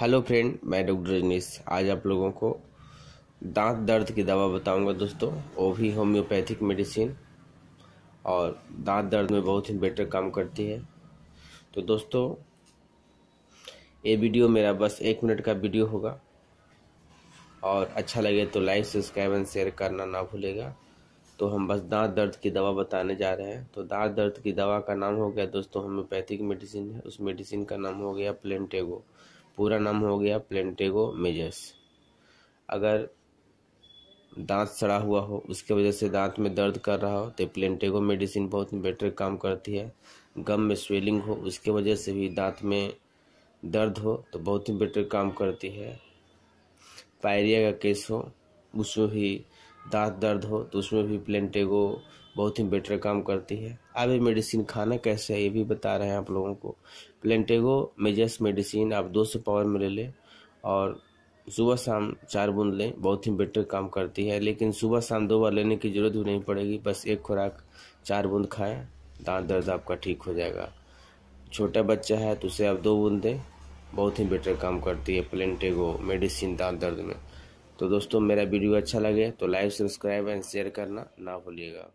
hello friend मैं doctor Rajneesh आज आप लोगों को दांत दर्द की दवा बताऊंगा दोस्तों वो भी होम्योपैथिक मेडिसिन और दांत दर्द में बहुत ही बेटर काम करती है तो दोस्तों ये वीडियो मेरा बस एक मिनट का वीडियो होगा और अच्छा लगे तो लाइक सब्सक्राइब एंड शेयर करना ना भूलेगा तो हम बस दांत दर्द की दवा बताने जा रहे हैं तो दांत दर्द की दवा का नाम हो गया दोस्तों होम्योपैथिक मेडिसिन है उस मेडिसिन का नाम हो गया प्लेंटेगो पूरा नाम हो गया प्लेंटेगो मेजस अगर दांत सड़ा हुआ हो उसके वजह से दांत में दर्द कर रहा हो तो प्लेंटेगो मेडिसिन बहुत बेटर काम करती है गम में स्वेलिंग हो उसके वजह से भी दांत में दर्द हो तो बहुत ही बेटर काम करती है पायरिया का केस हो उसमें भी दांत दर्द हो तो उसमें भी प्लेंटेगो बहुत ही बेटर काम करती है अब ये मेडिसिन खाना कैसे है ये भी बता रहे हैं आप लोगों को प्लेंटेगो मेजस मेडिसिन आप दो सौ पावर में ले लें और सुबह शाम चार बूंद लें बहुत ही बेटर काम करती है लेकिन सुबह शाम दो बार लेने की ज़रूरत भी नहीं पड़ेगी बस एक खुराक चार बूंद खाएं दांत दर्द आपका ठीक हो जाएगा छोटा बच्चा है तो उसे आप दो बूंद दें बहुत ही बेटर काम करती है प्लेंटेगो मेडिसिन दांत दर्द में तो दोस्तों मेरा वीडियो अच्छा लगे तो लाइक सब्सक्राइब एंड शेयर करना ना भूलिएगा